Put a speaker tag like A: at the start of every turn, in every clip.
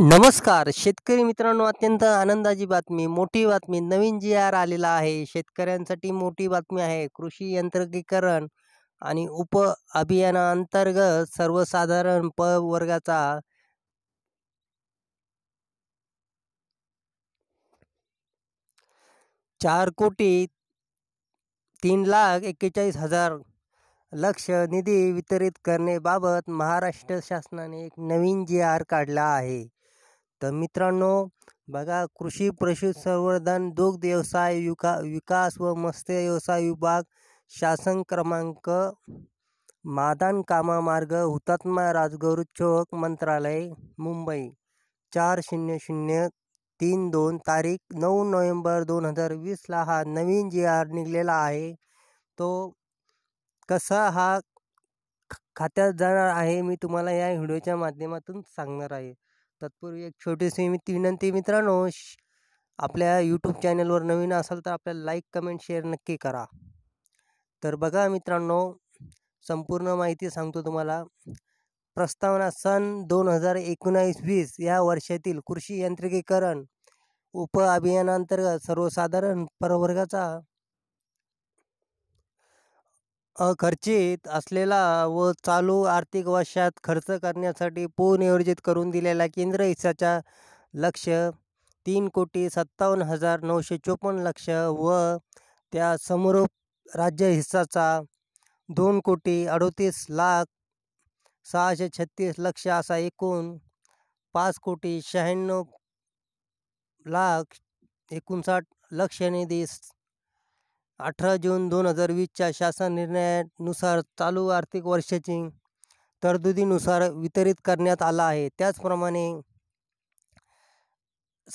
A: नमस्कार शेतकरी मित्रांनो अत्यंत आनंदाची बातमी मोठी बातमी नवीन जी आर आलेला आहे शेतकऱ्यांसाठी मोठी बातमी आहे कृषी यंत्रिकीकरण आणि उप अभियानाअंतर्गत सर्वसाधारण प वर्गाचा चार कोटी तीन लाख एक्केचाळीस हजार लक्ष निधी वितरित करण्याबाबत महाराष्ट्र शासनाने एक नवीन जी आर काढला आहे तर मित्रांनो बघा कृषी पशुसंवर्धन दुग्ध व्यवसाय विका विकास व मत्स्य व्यवसाय विभाग शासन क्रमांक मादान कामा मार्ग हुतात्मा राजगुरू चौक मंत्रालय मुंबई चार शून्य शून्य तीन दोन तारीख नऊ नोव्हेंबर दोन हजार वीसला हा नवीन जी आर निघलेला आहे तो कसा हा खात्यात जाणार आहे मी तुम्हाला या व्हिडिओच्या माध्यमातून सांगणार आहे तत्पूर्वी एक छोटीशी विनंती मित्रांनो आपल्या यूट्यूब चॅनलवर नवीन असाल तर आपल्याला लाईक कमेंट शेअर नक्की करा तर बघा मित्रांनो संपूर्ण माहिती सांगतो तुम्हाला प्रस्तावना सन दोन हजार एकोणावीस वीस या वर्षातील कृषी यांत्रिकीकरण उप अभियानांतर्गत सर्वसाधारण प्रवर्गाचा अखर्चित असलेला व चालू आर्थिक वर्षात खर्च करण्यासाठी पुनर्योजित करून दिलेला केंद्र हिस्साचा लक्ष तीन कोटी सत्तावन्न हजार नऊशे चोपन्न लक्ष व त्या समरूप राज्य हिस्साचा दोन कोटी अडतीस लाख सहाशे छत्तीस लक्ष असा एकूण पाच कोटी शहाण्णव लाख एकोणसाठ लक्ष निधी अठरा जून दोन हजार वीसच्या शासन निर्णयानुसार चालू आर्थिक वर्षाची तरतुदीनुसार वितरित करण्यात आला आहे त्याचप्रमाणे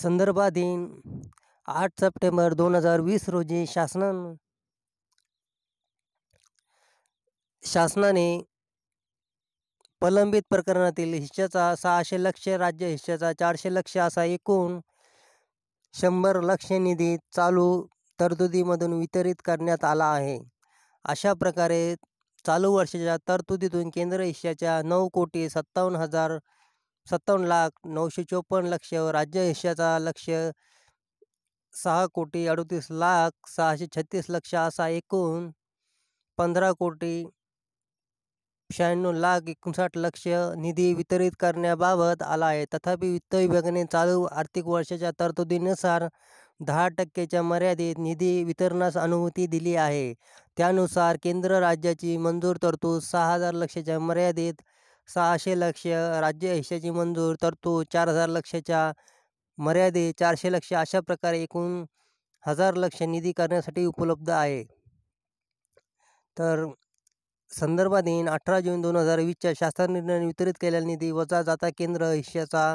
A: संदर्भाधीन आठ सप्टेंबर दोन हजार वीस रोजी शासनान शासनाने प्रलंबित प्रकरणातील हिश्श्याचा सहाशे लक्ष राज्य हिश्श्याचा चारशे लक्ष असा एकूण शंभर लक्ष निधी चालू तरतुदीमधून वितरित करण्यात आला आहे अशा प्रकारे चालू वर्षाच्या तरतुदीतून केंद्र हिश्याच्या नऊ कोटी सत्तावन्न हजार सत्तावन्न लाख नऊशे चोपन्न लक्ष राज्य हिश्याचा लक्ष सहा कोटी अडतीस लाख सहाशे छत्तीस लक्ष असा एकूण पंधरा कोटी शहाण्णव लाख एकोणसाठ लक्ष निधी वितरित करण्याबाबत आला आहे तथापि वित्त विभागाने चालू आर्थिक वर्षाच्या तरतुदीनुसार दहा टक्क्याच्या मर्यादित निधी वितरणास अनुमती दिली आहे त्यानुसार केंद्र राज्याची मंजूर तरतूद सहा हजार लक्षाच्या मर्यादेत सहाशे लक्ष राज्य हिशाची मंजूर तरतूद चार हजार लक्षाच्या मर्यादेत चारशे लक्ष अशा प्रकारे एकूण हजार लक्ष निधी करण्यासाठी उपलब्ध आहे तर संदर्भाधीन अठरा जून दोन हजार वीसच्या शासन निर्णयाने वितरित केलेला निधी वजा जाता केंद्र हिश्श्याचा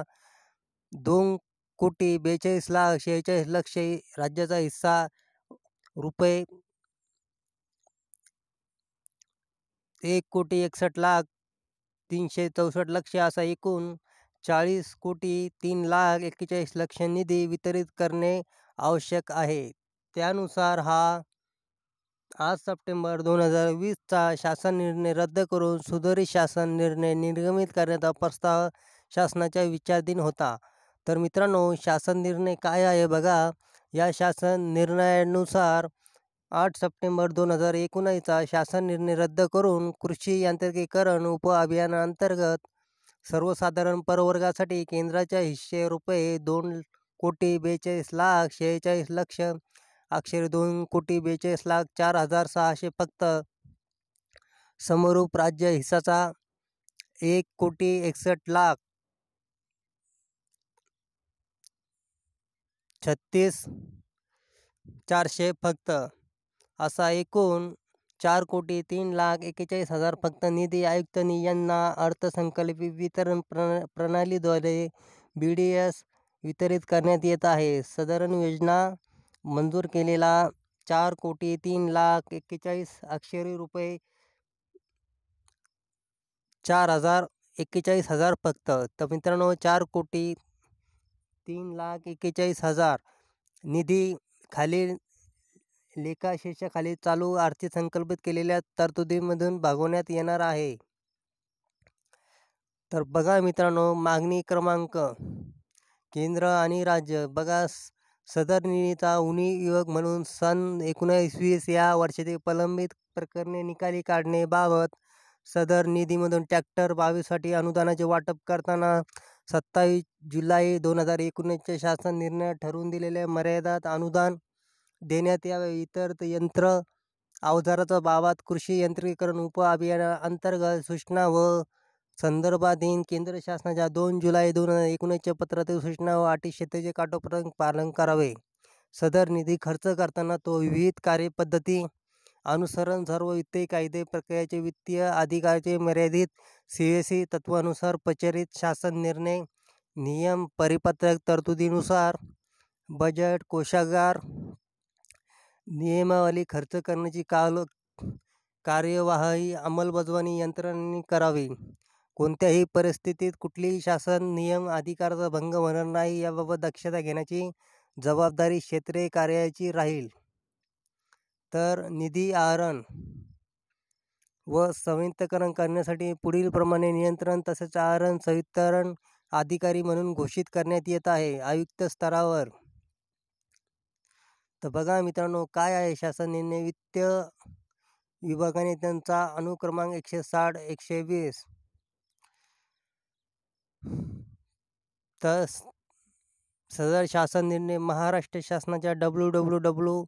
A: दोन कोटी बेचाळीस लाख शेहेचाळीस लक्ष राज्याचा हिस्सा रुपये एक कोटी एकसष्ट लाख तीनशे चौसष्ट लक्ष असा एकूण चाळीस कोटी तीन लाख एक्केचाळीस लक्ष निधी वितरित करणे आवश्यक आहे त्यानुसार हा आठ सप्टेंबर दोन हजार वीसचा शासन निर्णय रद्द करून सुधारित शासन निर्णय निर्गमित करण्याचा प्रस्ताव शासनाच्या विचारधीन होता तर मित्रांनो शासन निर्णय काय आहे बघा या शासन निर्णयानुसार आठ सप्टेंबर दोन हजार एकोणीसचा शासन निर्णय रद्द करून कृषी यांत्रिकीकरण उप अभियानाअंतर्गत सर्वसाधारण परवर्गासाठी केंद्राच्या हिस्से रुपये दोन कोटी बेचाळीस लाख शेहेचाळीस लक्ष अक्षर दोन कोटी बेचाळीस लाख चार हजार सहाशे फक्त समरूप राज्य हिस्साचा एक कोटी एकसष्ट लाख छत्तीस चारशे फक्त असा एकूण चार कोटी तीन लाख एक्केचाळीस हजार फक्त निधी आयुक्तांनी यांना अर्थसंकल्पी वितरण प्रण प्रणालीद्वारे बी डी एस वितरित करण्यात येत आहे साधारण योजना मंजूर केलेला चार कोटी तीन लाख एक्केचाळीस अक्षरी रुपये चार हजार एक्केचाळीस हजार फक्त तर मित्रांनो चार कोटी तीन लाख एक्केचाळीस हजार निधी खालील लेखाशेषाखाली चालू आर्थिक संकल्पित केलेल्या तरतुदीमधून भागवण्यात येणार आहे तर बघा मित्रांनो मागणी क्रमांक केंद्र आणि राज्य बघा सदरनिचा उनी युवक म्हणून सन एकोणीस वीस या वर्षातील प्रलंबित प्रकरणे निकाली बाबत सदर निधीमधून ट्रॅक्टर बावीससाठी अनुदानाचे वाटप करताना सत्तावीस जुलै दोन हजार एकोणीसच्या शासन निर्णय ठरवून दिलेल्या मर्यादात अनुदान देण्यात यावे इतर यंत्र अवजाराचा बाबत कृषी यंत्रीकरण उप अंतर्गत सूचना व संदर्भाधीन केंद्र शासनाच्या दोन जुलै दोन हजार एकोणीसच्या पत्रातील सूचना व अटी शेतीचे काटोपर्यंत पालन करावे सदर निधी खर्च करताना तो विविध कार्यपद्धती अनुसरण सर्व वित्तीय कायदे प्रक्रियेचे वित्तीय अधिकाराचे मर्यादित सी एस सी तत्वानुसार प्रचलित शासन निर्णय नियम परिपत्रक तरतुदीनुसार बजेट कोषागार नियमावली खर्च करण्याची काल कार्यवाही अंमलबजावणी यंत्रणांनी करावी कोणत्याही परिस्थितीत कुठलीही शासन नियम अधिकाराचा भंग होणार नाही याबाबत दक्षता घेण्याची जबाबदारी क्षेत्रे कार्याची राहील तर निधी आहरण व संयुक्तकरण करण्यासाठी पुढीलप्रमाणे नियंत्रण तसेच आहरण संवितरण अधिकारी म्हणून घोषित करण्यात येत आहे आयुक्त स्तरावर तर बघा मित्रांनो काय आहे शासन निर्णय वित्त विभागाने त्यांचा अनुक्रमांक एकशे साठ एकशे वीस तर सदर शासन निर्णय महाराष्ट्र शासनाच्या W W W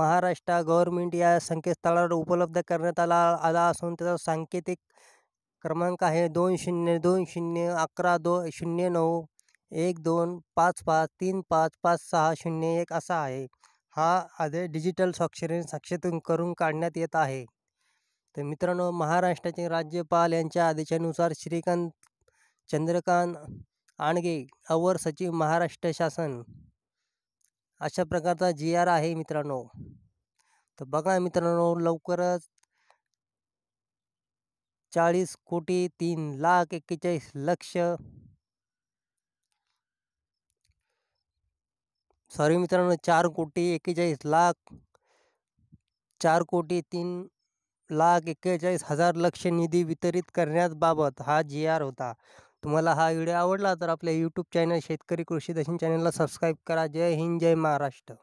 A: Maharashtra government या संकेतस्थळावर उपलब्ध करण्यात आला आला असून त्याचा सांकेतिक क्रमांक आहे दोन शून्य दोन शून्य अकरा दो शून्य नऊ एक दोन पाच पाच तीन पाच पाच सहा शून्य एक असा आहे हा आदेश डिजिटल स्वाक्षरी साक्षेतून करून काढण्यात येत आहे तर मित्रांनो महाराष्ट्राचे राज्यपाल यांच्या आदेशानुसार श्रीकांत चंद्रकांत आणगे अवर सचिव महाराष्ट्र शासन अशा प्रकारचा जी आर आहे मित्रांनो तर बघा मित्रांनो लवकरच चाळीस कोटी तीन लाख एक्केचाळीस लक्ष सॉरी मित्रांनो चार कोटी एक्केचाळीस लाख चार कोटी तीन लाख एक्केचाळीस हजार लक्ष निधी वितरित करण्याबाबत हा जी आर होता तुम्हाला हा व्हिडिओ आवडला तर आपल्या यूट्यूब चॅनल शेतकरी कृषी दर्शन चॅनलला सबस्क्राईब करा जय हिंद जय महाराष्ट्र